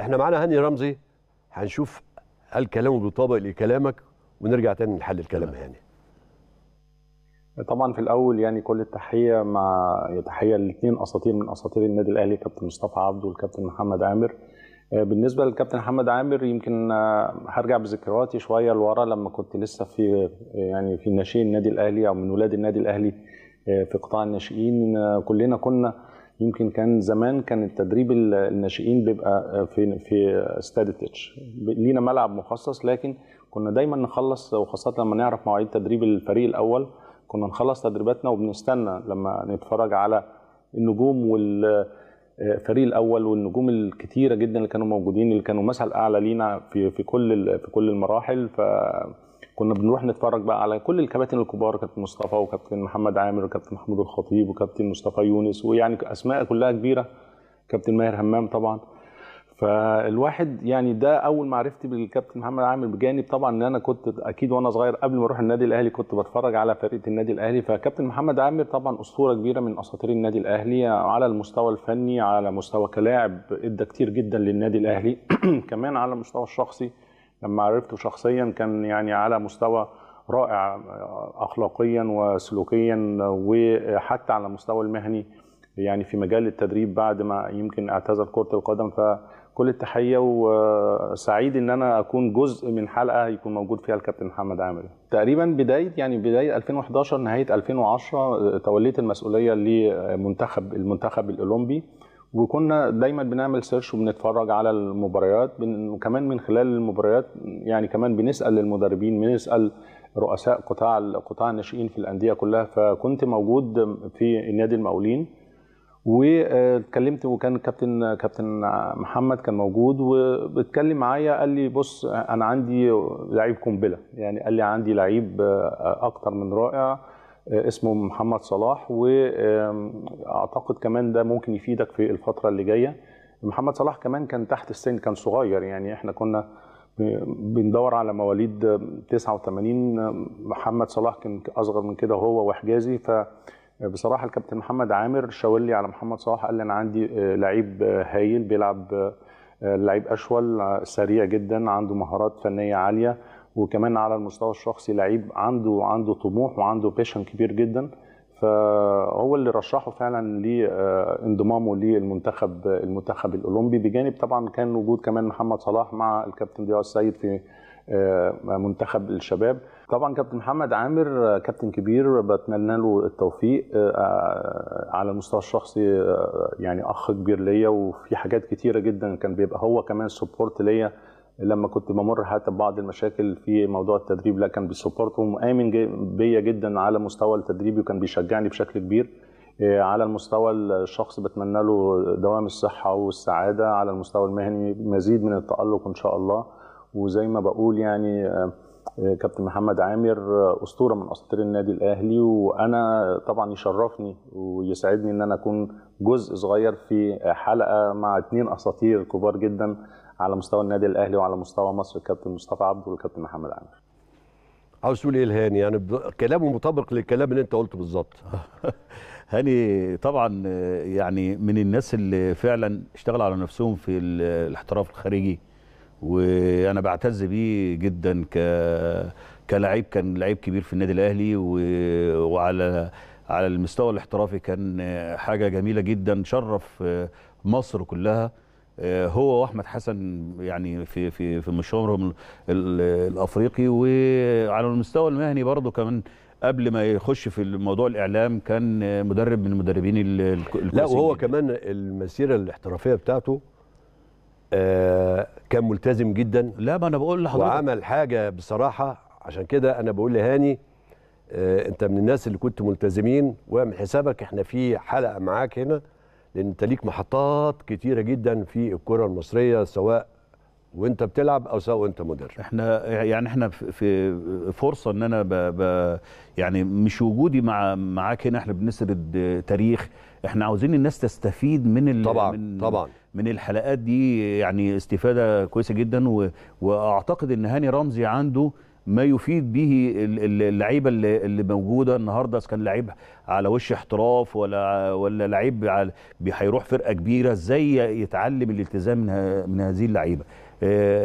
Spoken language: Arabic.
احنا معانا هاني رمزي هنشوف هل كلامه بيطابق لكلامك ونرجع تاني نحل الكلام هاني طبعا في الاول يعني كل التحيه مع تحيه الاثنين اساطير من اساطير النادي الاهلي كابتن مصطفى عبده والكابتن محمد عامر آه، بالنسبه للكابتن محمد عامر يمكن آه، هرجع بذكرياتي شويه لورا لما كنت لسه في آه، يعني في ناشئين النادي الاهلي او من ولاد النادي الاهلي في قطاع الناشئين كلنا كنا يمكن كان زمان كان التدريب الناشئين بيبقى آه، في في استاد تيتش لينا ملعب مخصص لكن كنا دايما نخلص وخاصه لما نعرف مواعيد تدريب الفريق الاول كنا نخلص تدريباتنا وبنستنى لما نتفرج على النجوم والفريق آه، الاول والنجوم الكتيره جدا اللي كانوا موجودين اللي كانوا مثل اعلى لينا في في كل في كل المراحل ف كنا بنروح نتفرج بقى على كل الكباتن الكبار كابتن مصطفى وكابتن محمد عامر وكابتن محمود الخطيب وكابتن مصطفى يونس ويعني اسماء كلها كبيره كابتن ماهر همام طبعا فالواحد يعني ده اول معرفتي بالكابتن محمد عامر بجانب طبعا ان انا كنت اكيد وانا صغير قبل ما اروح النادي الاهلي كنت بتفرج على فرقه النادي الاهلي فكابتن محمد عامر طبعا اسطوره كبيره من اساطير النادي الاهلي على المستوى الفني على مستوى كلاعب ادى كتير جدا للنادي الاهلي كمان على المستوى الشخصي لما عرفته شخصيا كان يعني على مستوى رائع اخلاقيا وسلوكيا وحتى على المستوى المهني يعني في مجال التدريب بعد ما يمكن اعتزل كره القدم فكل التحيه وسعيد ان انا اكون جزء من حلقه يكون موجود فيها الكابتن محمد عامر تقريبا بدايه يعني بدايه 2011 نهايه 2010 توليت المسؤوليه لمنتخب المنتخب الاولمبي وكنا دايما بنعمل سيرش وبنتفرج على المباريات وكمان من خلال المباريات يعني كمان بنسال المدربين بنسال رؤساء قطاع قطاع الناشئين في الانديه كلها فكنت موجود في نادي المقاولين واتكلمت وكان كابتن كابتن محمد كان موجود واتكلم معايا قال لي بص انا عندي لعيب قنبله يعني قال لي عندي لعيب اكتر من رائع اسمه محمد صلاح واعتقد كمان ده ممكن يفيدك في الفتره اللي جايه محمد صلاح كمان كان تحت السن كان صغير يعني احنا كنا بندور على مواليد 89 محمد صلاح كان اصغر من كده هو وحجازي فبصراحه الكابتن محمد عامر شاور لي على محمد صلاح قال لي انا عندي آه، لعيب هايل بيلعب آه، لعيب اشول آه، سريع جدا عنده مهارات فنيه عاليه وكمان على المستوى الشخصي لعيب عنده عنده طموح وعنده بيشن كبير جدا فهو اللي رشحه فعلا لانضمامه آه، للمنتخب المنتخب الاولمبي بجانب طبعا كان وجود كمان محمد صلاح مع الكابتن ضياء السيد في آه، منتخب الشباب طبعا كابتن محمد عامر آه، كابتن كبير بتمنى له التوفيق على المستوى الشخصي يعني اخ كبير ليا وفي حاجات كتيره جدا كان بيبقى هو كمان سبورت ليا لما كنت بمر حتى ببعض المشاكل في موضوع التدريب لا كان بيسبورت ومؤمن بيا جدا على مستوى التدريبي وكان بيشجعني بشكل كبير آه، على المستوى الشخص بتمنى له دوام الصحة والسعادة على المستوى المهني مزيد من التألق إن شاء الله وزي ما بقول يعني آه، كابتن محمد عامر اسطوره من اساطير النادي الاهلي وانا طبعا يشرفني ويسعدني ان انا اكون جزء صغير في حلقه مع اثنين اساطير كبار جدا على مستوى النادي الاهلي وعلى مستوى مصر الكابتن مصطفى عبده والكابتن محمد عامر عاوز تقول ايه لهاني يعني كلامه مطابق للكلام اللي انت قلته بالظبط هاني طبعا يعني من الناس اللي فعلا اشتغل على نفسهم في الاحتراف الخارجي وانا بعتز بيه جدا ك كلاعب كان لعيب كبير في النادي الاهلي و... وعلى على المستوى الاحترافي كان حاجه جميله جدا شرف مصر كلها هو واحمد حسن يعني في في في مشوارهم الافريقي وعلى المستوى المهني برضه كمان قبل ما يخش في موضوع الاعلام كان مدرب من المدربين الكويسين لا وهو كمان المسيره الاحترافيه بتاعته آه، كان ملتزم جدا لا ما انا بقول لحضرتك وعمل حاجه بصراحه عشان كده انا بقول لهاني آه انت من الناس اللي كنت ملتزمين واعمل حسابك احنا في حلقه معاك هنا لان انت ليك محطات كتيره جدا في الكره المصريه سواء وانت بتلعب او سواء وانت مدرب احنا يعني احنا في فرصه ان انا ب ب يعني مش وجودي مع معاك هنا احنا بنسرد تاريخ احنا عاوزين الناس تستفيد من طبعا من طبعا من الحلقات دي يعني استفاده كويسه جدا و واعتقد ان هاني رمزي عنده ما يفيد به اللعيبه اللي موجوده النهارده اذا كان لعيب على وش احتراف ولا ولا لعيب هيروح فرقه كبيره ازاي يتعلم الالتزام من هذه اللعيبه É...